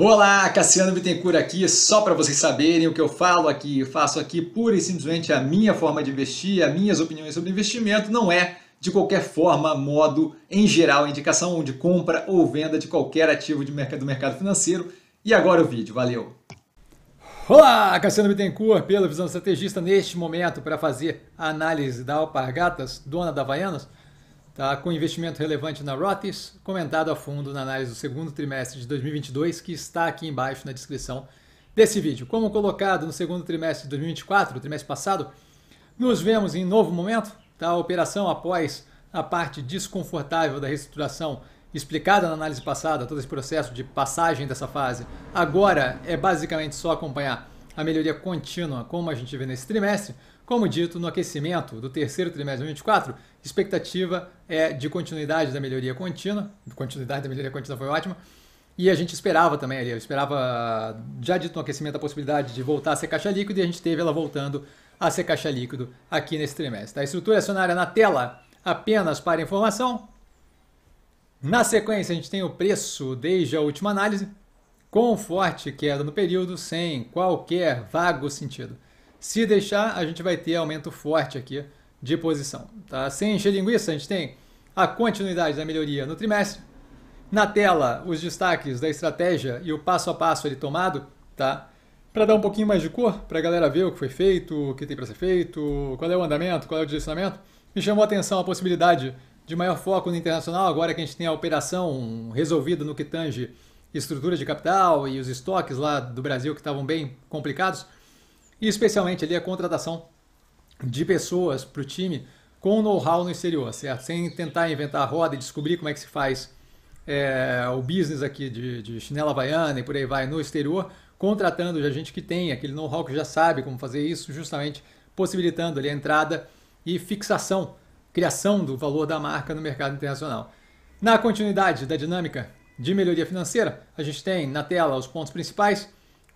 Olá, Cassiano Bittencourt aqui, só para vocês saberem o que eu falo aqui, eu faço aqui pura e simplesmente a minha forma de investir, as minhas opiniões sobre investimento, não é de qualquer forma, modo, em geral, indicação de compra ou venda de qualquer ativo de mercado, do mercado financeiro. E agora o vídeo, valeu! Olá, Cassiano Bittencourt, pela Visão Estrategista, neste momento para fazer a análise da Alpargatas, dona da Havaianas, tá? com investimento relevante na Rotis, comentado a fundo na análise do segundo trimestre de 2022, que está aqui embaixo na descrição desse vídeo. Como colocado no segundo trimestre de 2024, trimestre passado, nos vemos em novo momento. Tá? A operação após a parte desconfortável da reestruturação explicada na análise passada, todo esse processo de passagem dessa fase, agora é basicamente só acompanhar a melhoria contínua como a gente vê nesse trimestre, como dito no aquecimento do terceiro trimestre de 2024, expectativa é de continuidade da melhoria contínua, continuidade da melhoria contínua foi ótima, e a gente esperava também ali, eu esperava, já dito no aquecimento, a possibilidade de voltar a ser caixa líquido e a gente teve ela voltando a ser caixa líquido aqui nesse trimestre. A estrutura acionária na tela, apenas para informação. Na sequência, a gente tem o preço desde a última análise, com forte queda no período, sem qualquer vago sentido. Se deixar, a gente vai ter aumento forte aqui de posição. Tá? Sem encher linguiça, a gente tem a continuidade da melhoria no trimestre. Na tela, os destaques da estratégia e o passo a passo ali tomado, tá? Para dar um pouquinho mais de cor, para a galera ver o que foi feito, o que tem para ser feito, qual é o andamento, qual é o direcionamento. Me chamou a atenção a possibilidade de maior foco no internacional, agora que a gente tem a operação resolvida no que tange estrutura de capital e os estoques lá do Brasil que estavam bem complicados. E especialmente ali a contratação de pessoas para o time com know-how no exterior, certo? Sem tentar inventar a roda e descobrir como é que se faz é, o business aqui de, de chinela havaiana e por aí vai no exterior, contratando a gente que tem aquele know-how que já sabe como fazer isso, justamente possibilitando ali a entrada e fixação, criação do valor da marca no mercado internacional. Na continuidade da dinâmica de melhoria financeira, a gente tem na tela os pontos principais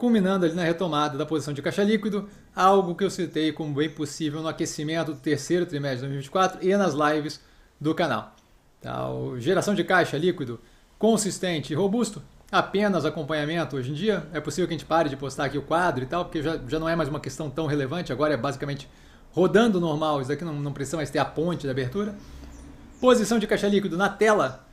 culminando ali na retomada da posição de caixa líquido, algo que eu citei como bem possível no aquecimento do terceiro trimestre de 2024 e nas lives do canal. Então, geração de caixa líquido consistente e robusto, apenas acompanhamento hoje em dia. É possível que a gente pare de postar aqui o quadro e tal, porque já, já não é mais uma questão tão relevante, agora é basicamente rodando normal, isso daqui não, não precisa mais ter a ponte da abertura. Posição de caixa líquido na tela,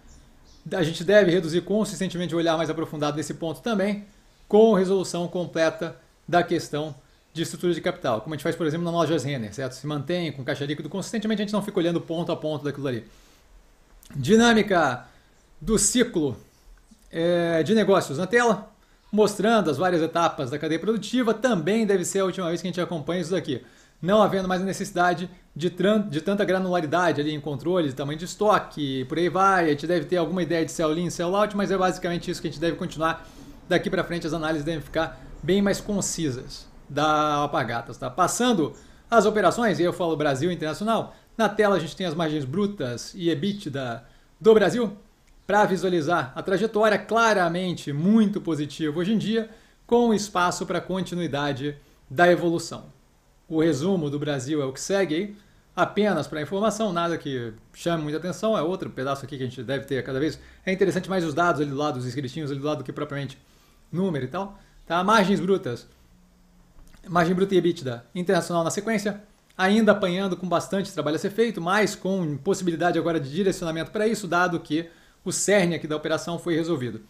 a gente deve reduzir consistentemente o olhar mais aprofundado nesse ponto também com resolução completa da questão de estrutura de capital, como a gente faz, por exemplo, na loja Renner, certo? Se mantém com caixa líquido consistentemente, a gente não fica olhando ponto a ponto daquilo ali. Dinâmica do ciclo é, de negócios na tela, mostrando as várias etapas da cadeia produtiva, também deve ser a última vez que a gente acompanha isso daqui. Não havendo mais a necessidade de, de tanta granularidade ali em controle, de tamanho de estoque, por aí vai, a gente deve ter alguma ideia de sell-in, sell-out, mas é basicamente isso que a gente deve continuar daqui para frente as análises devem ficar bem mais concisas da Alpagatas. Tá? Passando as operações, e eu falo Brasil Internacional, na tela a gente tem as margens brutas e EBITDA do Brasil para visualizar a trajetória claramente muito positiva hoje em dia, com espaço para continuidade da evolução. O resumo do Brasil é o que segue aí, apenas para informação, nada que chame muita atenção, é outro pedaço aqui que a gente deve ter cada vez. É interessante mais os dados ali do lado, os escritinhos ali do lado, do que propriamente número e tal. Tá? Margens brutas. Margem bruta e EBITDA internacional na sequência. Ainda apanhando com bastante trabalho a ser feito, mas com possibilidade agora de direcionamento para isso, dado que o cerne aqui da operação foi resolvido.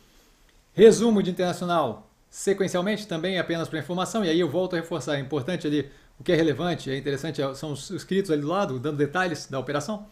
Resumo de internacional sequencialmente também apenas para informação, e aí eu volto a reforçar, é importante ali, o que é relevante, é interessante, é, são os escritos ali do lado, dando detalhes da operação.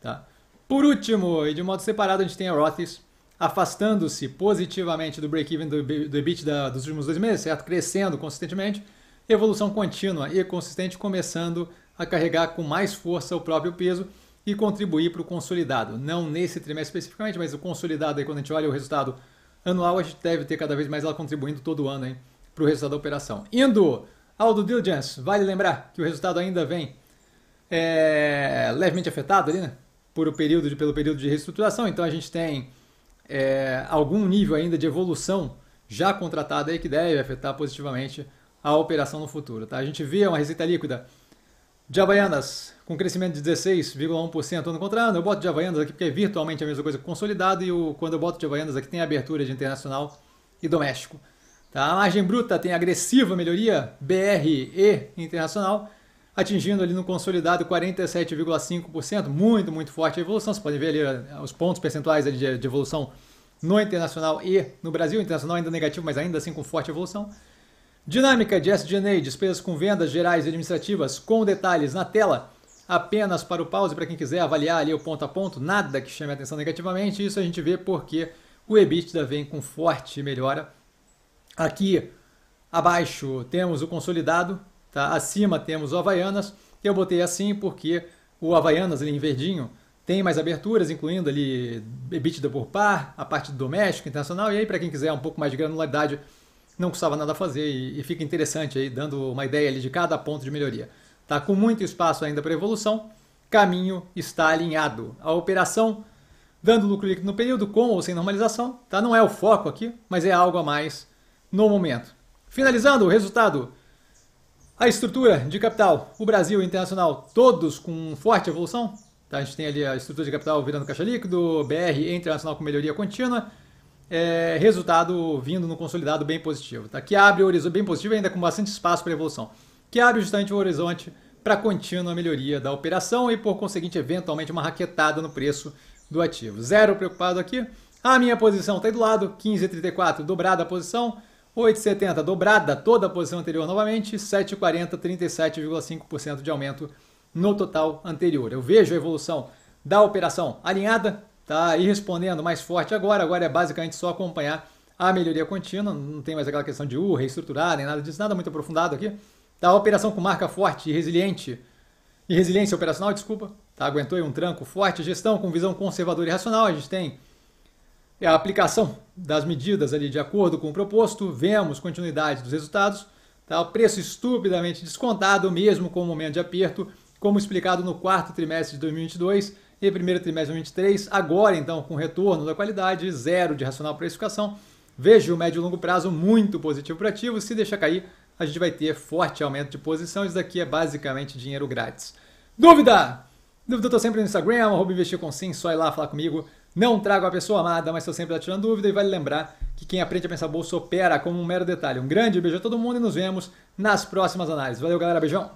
Tá? Por último, e de modo separado, a gente tem a Rothis afastando-se positivamente do break-even do, do EBITDA dos últimos dois meses, certo? Crescendo consistentemente, evolução contínua e consistente, começando a carregar com mais força o próprio peso e contribuir para o consolidado. Não nesse trimestre especificamente, mas o consolidado, aí, quando a gente olha o resultado anual, a gente deve ter cada vez mais ela contribuindo todo ano hein, para o resultado da operação. Indo ao do diligence, vale lembrar que o resultado ainda vem é, levemente afetado ali, né? Por o período de, pelo período de reestruturação, então a gente tem é, algum nível ainda de evolução já contratada aí que deve afetar positivamente a operação no futuro. Tá? A gente vê uma receita líquida de Havaianas com crescimento de 16,1% ano contra ano. Eu boto de Havaianas aqui porque é virtualmente a mesma coisa consolidado e o, quando eu boto de Havaianas aqui tem abertura de internacional e doméstico. Tá? A margem bruta tem agressiva melhoria, BRE internacional atingindo ali no consolidado 47,5%, muito, muito forte a evolução. Você pode ver ali eh, os pontos percentuais de, de evolução no internacional e no Brasil. Internacional ainda negativo, mas ainda assim com forte evolução. Dinâmica de SG&A, despesas com vendas gerais e administrativas, com detalhes na tela, apenas para o pause, para quem quiser avaliar ali o ponto a ponto, nada que chame a atenção negativamente. Isso a gente vê porque o EBITDA vem com forte melhora. Aqui abaixo temos o consolidado, Tá? Acima temos o Havaianas. Eu botei assim porque o Havaianas ali em verdinho tem mais aberturas, incluindo ali EBITDA por par, a parte doméstica internacional. E aí para quem quiser um pouco mais de granularidade, não custava nada fazer e, e fica interessante aí, dando uma ideia ali de cada ponto de melhoria. Tá com muito espaço ainda para evolução. Caminho está alinhado. A operação dando lucro líquido no período, com ou sem normalização, tá? Não é o foco aqui, mas é algo a mais no momento. Finalizando, o resultado a estrutura de capital, o Brasil internacional, todos com forte evolução. Tá? A gente tem ali a estrutura de capital virando caixa líquido, BR internacional com melhoria contínua. É, resultado vindo no consolidado bem positivo, tá? que abre o horizonte bem positivo ainda com bastante espaço para evolução, que abre justamente o horizonte para contínua melhoria da operação e por conseguinte eventualmente uma raquetada no preço do ativo. Zero preocupado aqui. A minha posição está aí do lado, 15,34 dobrada a posição, 8,70 dobrada toda a posição anterior novamente, 7,40, 37,5% de aumento no total anterior. Eu vejo a evolução da operação alinhada, tá aí respondendo mais forte agora, agora é basicamente só acompanhar a melhoria contínua, não tem mais aquela questão de urra uh, reestruturar, nem nada disso, nada muito aprofundado aqui. Tá, a operação com marca forte e resiliente, e resiliência operacional, desculpa, tá, aguentou um tranco forte, gestão com visão conservadora e racional, a gente tem é a aplicação das medidas ali de acordo com o proposto, vemos continuidade dos resultados, tá? o preço estupidamente descontado mesmo com o momento de aperto, como explicado no quarto trimestre de 2022 e primeiro trimestre de 2023, agora então com retorno da qualidade, zero de racional precificação, vejo o médio e longo prazo muito positivo para ativo, se deixar cair a gente vai ter forte aumento de posição, isso daqui é basicamente dinheiro grátis. Dúvida? Dúvida eu tô sempre no Instagram, arroba investir com sim, só ir lá falar comigo, não trago a pessoa amada, mas estou sempre tirando dúvida e vale lembrar que quem aprende a pensar bolsa opera como um mero detalhe. Um grande beijo a todo mundo e nos vemos nas próximas análises. Valeu, galera. Beijão!